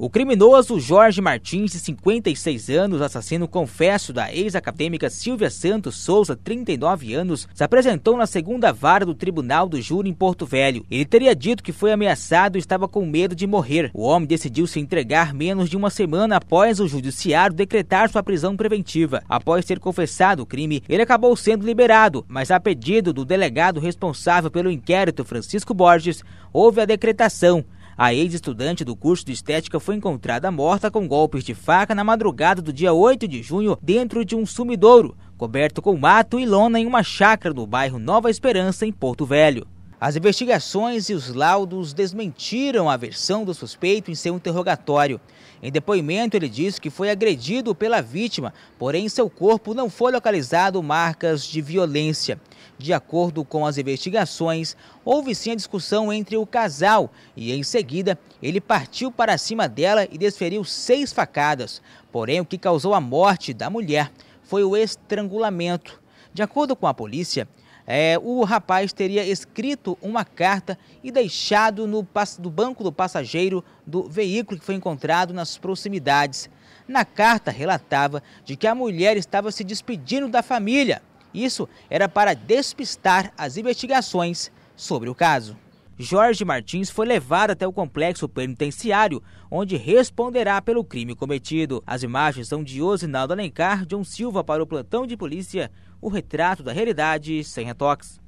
O criminoso Jorge Martins, de 56 anos, assassino confesso da ex-acadêmica Silvia Santos Souza, 39 anos, se apresentou na segunda vara do Tribunal do Júri em Porto Velho. Ele teria dito que foi ameaçado e estava com medo de morrer. O homem decidiu se entregar menos de uma semana após o judiciário decretar sua prisão preventiva. Após ter confessado o crime, ele acabou sendo liberado, mas a pedido do delegado responsável pelo inquérito, Francisco Borges, houve a decretação a ex-estudante do curso de estética foi encontrada morta com golpes de faca na madrugada do dia 8 de junho dentro de um sumidouro, coberto com mato e lona em uma chácara no bairro Nova Esperança, em Porto Velho. As investigações e os laudos desmentiram a versão do suspeito em seu interrogatório. Em depoimento, ele disse que foi agredido pela vítima, porém em seu corpo não foi localizado marcas de violência. De acordo com as investigações, houve sim a discussão entre o casal e, em seguida, ele partiu para cima dela e desferiu seis facadas. Porém, o que causou a morte da mulher foi o estrangulamento. De acordo com a polícia, é, o rapaz teria escrito uma carta e deixado no do banco do passageiro do veículo que foi encontrado nas proximidades. Na carta relatava de que a mulher estava se despedindo da família. Isso era para despistar as investigações sobre o caso. Jorge Martins foi levado até o complexo penitenciário, onde responderá pelo crime cometido. As imagens são de Osinaldo Alencar, John Silva para o plantão de polícia, o retrato da realidade sem retoques.